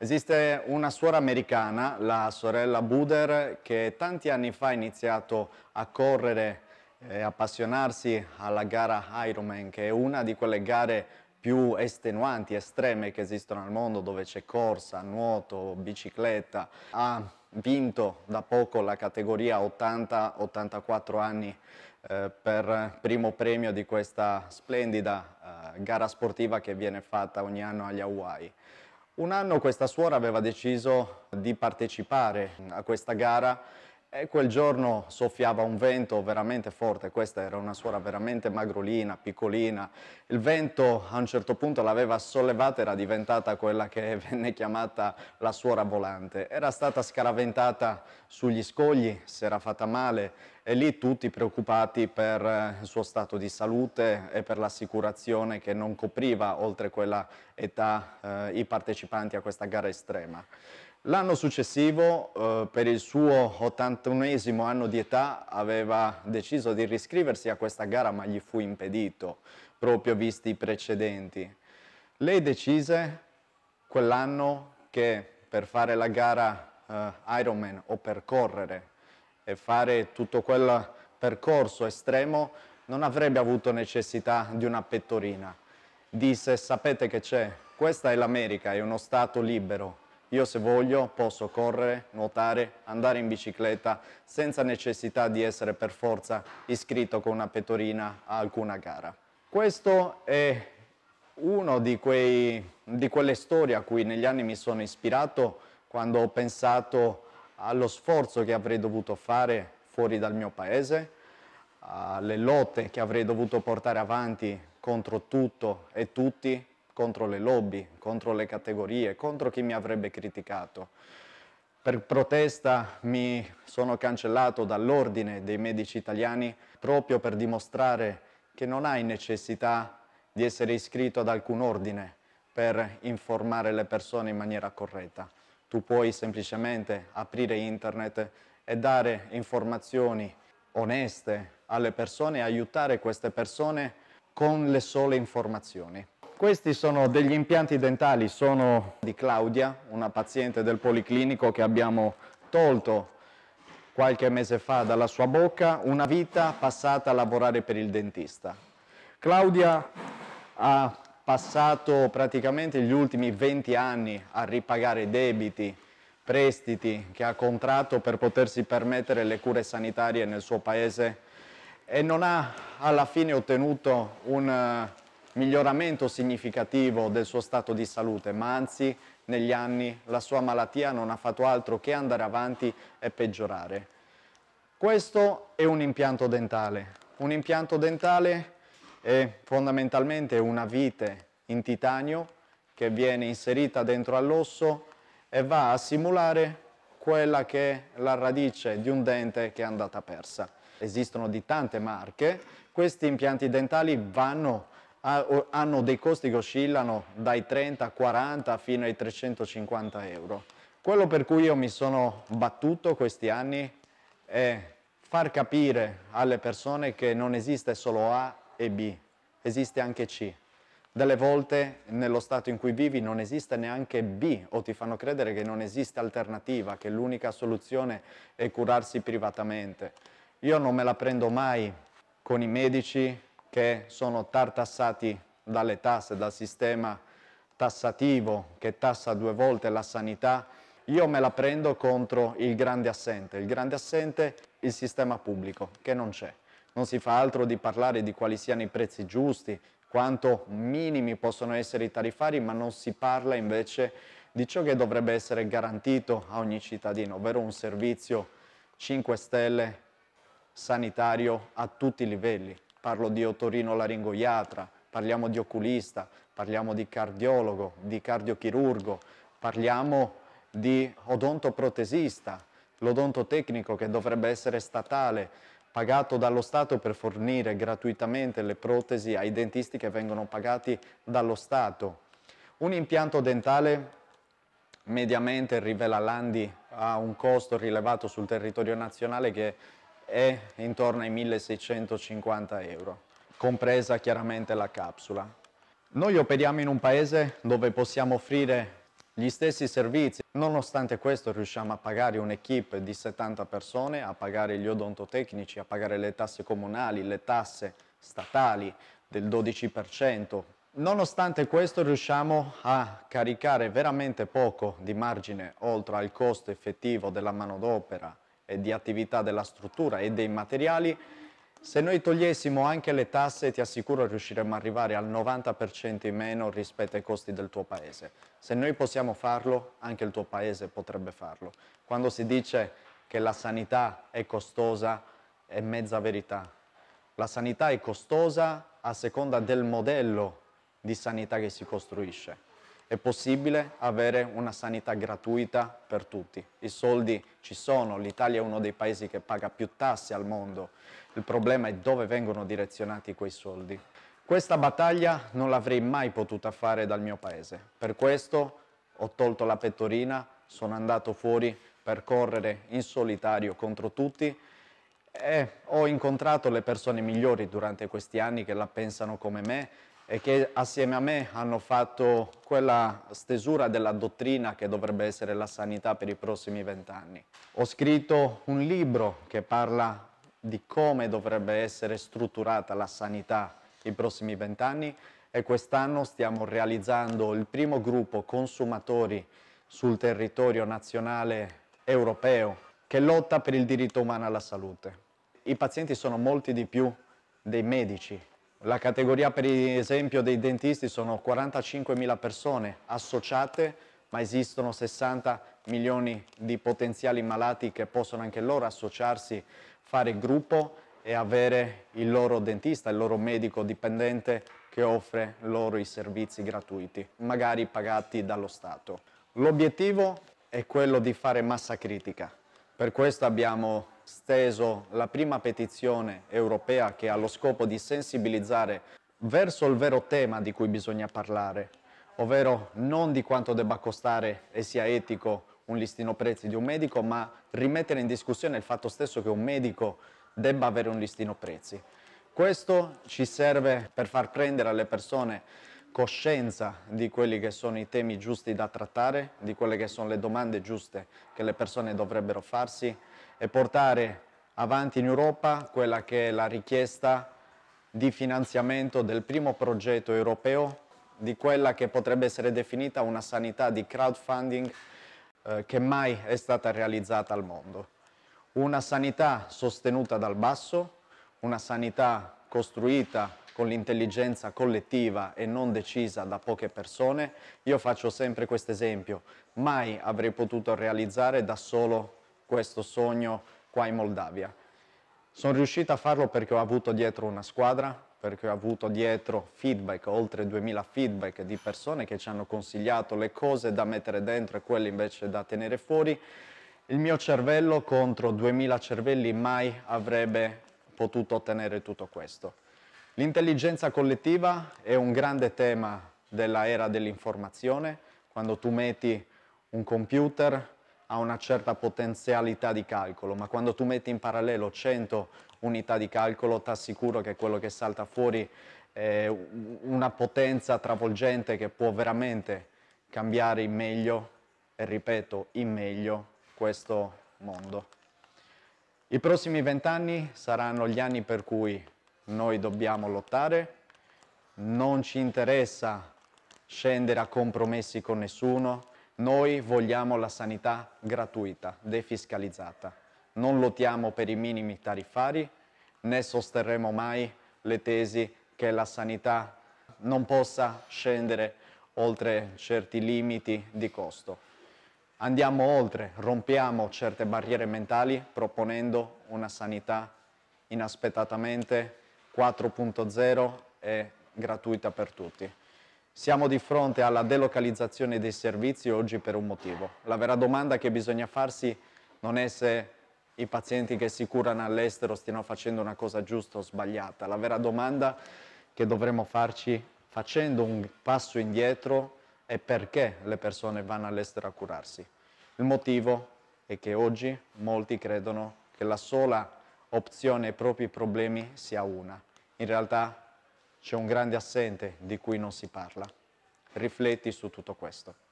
Esiste una suora americana, la sorella Buder, che tanti anni fa ha iniziato a correre e appassionarsi alla gara Ironman, che è una di quelle gare più estenuanti, estreme che esistono al mondo, dove c'è corsa, nuoto, bicicletta. Ha vinto da poco la categoria 80-84 anni eh, per primo premio di questa splendida eh, gara sportiva che viene fatta ogni anno agli Hawaii. Un anno questa suora aveva deciso di partecipare a questa gara e quel giorno soffiava un vento veramente forte, questa era una suora veramente magrolina, piccolina. Il vento a un certo punto l'aveva sollevata, era diventata quella che venne chiamata la suora volante. Era stata scaraventata sugli scogli, si era fatta male e lì tutti preoccupati per eh, il suo stato di salute e per l'assicurazione che non copriva oltre quella età eh, i partecipanti a questa gara estrema. L'anno successivo, eh, per il suo 81esimo anno di età, aveva deciso di riscriversi a questa gara ma gli fu impedito, proprio visti i precedenti. Lei decise quell'anno che per fare la gara eh, Ironman o per correre e fare tutto quel percorso estremo non avrebbe avuto necessità di una pettorina. Disse, sapete che c'è, questa è l'America, è uno Stato libero, io se voglio posso correre, nuotare, andare in bicicletta senza necessità di essere per forza iscritto con una pettorina a alcuna gara. Questo è una di, di, quelle storie a cui negli anni mi sono ispirato quando ho pensato allo sforzo che avrei dovuto fare fuori dal mio paese, alle lotte che avrei dovuto portare avanti contro tutto e tutti contro le lobby, contro le categorie, contro chi mi avrebbe criticato. Per protesta mi sono cancellato dall'ordine dei medici italiani proprio per dimostrare che non hai necessità di essere iscritto ad alcun ordine per informare le persone in maniera corretta. Tu puoi semplicemente aprire internet e dare informazioni oneste alle persone e aiutare queste persone con le sole informazioni. Questi sono degli impianti dentali, sono di Claudia, una paziente del Policlinico che abbiamo tolto qualche mese fa dalla sua bocca una vita passata a lavorare per il dentista. Claudia ha passato praticamente gli ultimi 20 anni a ripagare debiti, prestiti che ha contratto per potersi permettere le cure sanitarie nel suo paese e non ha alla fine ottenuto un miglioramento significativo del suo stato di salute, ma anzi negli anni la sua malattia non ha fatto altro che andare avanti e peggiorare. Questo è un impianto dentale. Un impianto dentale è fondamentalmente una vite in titanio che viene inserita dentro all'osso e va a simulare quella che è la radice di un dente che è andata persa. Esistono di tante marche, questi impianti dentali vanno hanno dei costi che oscillano dai 30, 40 fino ai 350 euro. Quello per cui io mi sono battuto questi anni è far capire alle persone che non esiste solo A e B, esiste anche C. Delle volte nello stato in cui vivi non esiste neanche B o ti fanno credere che non esiste alternativa, che l'unica soluzione è curarsi privatamente. Io non me la prendo mai con i medici, che sono tartassati dalle tasse, dal sistema tassativo che tassa due volte la sanità, io me la prendo contro il grande assente. Il grande assente, è il sistema pubblico, che non c'è. Non si fa altro di parlare di quali siano i prezzi giusti, quanto minimi possono essere i tarifari, ma non si parla invece di ciò che dovrebbe essere garantito a ogni cittadino, ovvero un servizio 5 stelle sanitario a tutti i livelli, parlo di otorino laringoiatra, parliamo di oculista, parliamo di cardiologo, di cardiochirurgo, parliamo di odontoprotesista, l'odontotecnico che dovrebbe essere statale, pagato dallo Stato per fornire gratuitamente le protesi ai dentisti che vengono pagati dallo Stato. Un impianto dentale mediamente, rivela Landi, ha un costo rilevato sul territorio nazionale che è intorno ai 1650 euro, compresa chiaramente la capsula. Noi operiamo in un paese dove possiamo offrire gli stessi servizi. Nonostante questo riusciamo a pagare un'equipe di 70 persone, a pagare gli odontotecnici, a pagare le tasse comunali, le tasse statali del 12%. Nonostante questo riusciamo a caricare veramente poco di margine oltre al costo effettivo della manodopera e di attività della struttura e dei materiali, se noi togliessimo anche le tasse ti assicuro riusciremmo ad arrivare al 90% in meno rispetto ai costi del tuo paese. Se noi possiamo farlo, anche il tuo paese potrebbe farlo. Quando si dice che la sanità è costosa, è mezza verità. La sanità è costosa a seconda del modello di sanità che si costruisce. È possibile avere una sanità gratuita per tutti. I soldi ci sono, l'Italia è uno dei paesi che paga più tasse al mondo. Il problema è dove vengono direzionati quei soldi. Questa battaglia non l'avrei mai potuta fare dal mio paese. Per questo ho tolto la pettorina, sono andato fuori per correre in solitario contro tutti e ho incontrato le persone migliori durante questi anni che la pensano come me e che assieme a me hanno fatto quella stesura della dottrina che dovrebbe essere la sanità per i prossimi vent'anni. Ho scritto un libro che parla di come dovrebbe essere strutturata la sanità i prossimi vent'anni e quest'anno stiamo realizzando il primo gruppo consumatori sul territorio nazionale europeo che lotta per il diritto umano alla salute. I pazienti sono molti di più dei medici la categoria per esempio dei dentisti sono 45.000 persone associate, ma esistono 60 milioni di potenziali malati che possono anche loro associarsi, fare gruppo e avere il loro dentista, il loro medico dipendente che offre loro i servizi gratuiti, magari pagati dallo Stato. L'obiettivo è quello di fare massa critica. Per questo abbiamo steso la prima petizione europea che ha lo scopo di sensibilizzare verso il vero tema di cui bisogna parlare, ovvero non di quanto debba costare e sia etico un listino prezzi di un medico, ma rimettere in discussione il fatto stesso che un medico debba avere un listino prezzi. Questo ci serve per far prendere alle persone coscienza di quelli che sono i temi giusti da trattare, di quelle che sono le domande giuste che le persone dovrebbero farsi e portare avanti in Europa quella che è la richiesta di finanziamento del primo progetto europeo di quella che potrebbe essere definita una sanità di crowdfunding eh, che mai è stata realizzata al mondo. Una sanità sostenuta dal basso, una sanità costruita con l'intelligenza collettiva e non decisa da poche persone, io faccio sempre questo esempio, mai avrei potuto realizzare da solo questo sogno qua in Moldavia. Sono riuscito a farlo perché ho avuto dietro una squadra, perché ho avuto dietro feedback, oltre 2000 feedback di persone che ci hanno consigliato le cose da mettere dentro e quelle invece da tenere fuori. Il mio cervello contro 2000 cervelli mai avrebbe potuto ottenere tutto questo. L'intelligenza collettiva è un grande tema dell'era dell'informazione, quando tu metti un computer ha una certa potenzialità di calcolo, ma quando tu metti in parallelo 100 unità di calcolo ti assicuro che quello che salta fuori è una potenza travolgente che può veramente cambiare in meglio, e ripeto, in meglio questo mondo. I prossimi vent'anni saranno gli anni per cui noi dobbiamo lottare, non ci interessa scendere a compromessi con nessuno, noi vogliamo la sanità gratuita, defiscalizzata. Non lottiamo per i minimi tariffari, né sosterremo mai le tesi che la sanità non possa scendere oltre certi limiti di costo. Andiamo oltre, rompiamo certe barriere mentali proponendo una sanità inaspettatamente 4.0 è gratuita per tutti. Siamo di fronte alla delocalizzazione dei servizi oggi per un motivo. La vera domanda che bisogna farsi non è se i pazienti che si curano all'estero stiano facendo una cosa giusta o sbagliata. La vera domanda che dovremmo farci facendo un passo indietro è perché le persone vanno all'estero a curarsi. Il motivo è che oggi molti credono che la sola opzione ai propri problemi sia una in realtà c'è un grande assente di cui non si parla. Rifletti su tutto questo.